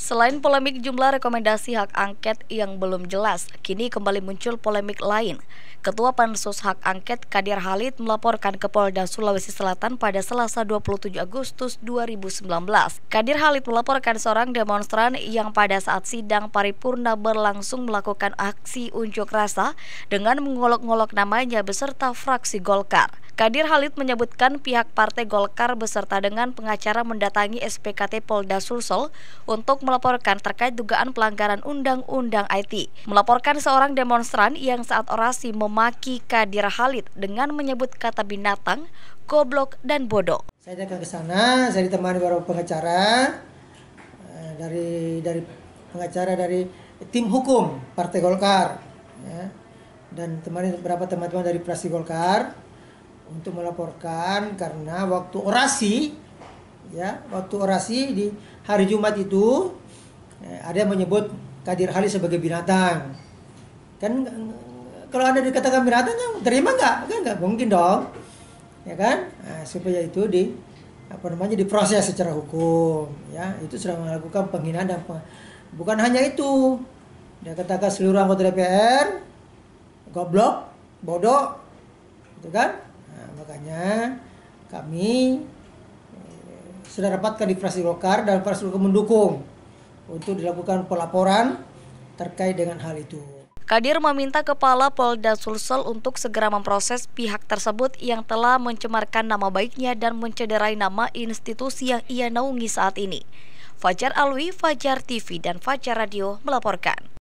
Selain polemik jumlah rekomendasi hak angket yang belum jelas, kini kembali muncul polemik lain. Ketua Pansus Hak Angket Kadir Halid melaporkan ke Polda Sulawesi Selatan pada Selasa 27 Agustus 2019. Kadir Halid melaporkan seorang demonstran yang pada saat sidang paripurna berlangsung melakukan aksi unjuk rasa dengan mengolok-ngolok namanya beserta fraksi Golkar. Kadir Halid menyebutkan pihak Partai Golkar beserta dengan pengacara mendatangi SPKT Polda Sulsel untuk melaporkan terkait dugaan pelanggaran Undang-Undang IT. Melaporkan seorang demonstran yang saat orasi memaki Kadir Halid dengan menyebut kata binatang, goblok, dan bodoh. Saya datang ke sana, saya ditemani para pengacara eh, dari dari pengacara dari tim hukum Partai Golkar ya, dan teman beberapa teman-teman dari Prasi Golkar untuk melaporkan karena waktu orasi ya waktu orasi di hari Jumat itu eh, ada yang menyebut Kadir Halis sebagai binatang kan kalau ada dikatakan binatang kan terima nggak kan nggak mungkin dong ya kan nah, supaya itu di apa namanya diproses secara hukum ya itu sudah melakukan penghinaan dan peng... bukan hanya itu dia katakan seluruh anggota DPR goblok bodoh gitu kan Makanya kami eh, sudah dapatkan di fraksi Golkar dan fraksi Golkar mendukung untuk dilakukan pelaporan terkait dengan hal itu. Kadir meminta Kepala Polda Sulsel untuk segera memproses pihak tersebut yang telah mencemarkan nama baiknya dan mencederai nama institusi yang ia naungi saat ini. Fajar Alwi, Fajar TV, dan Fajar Radio melaporkan.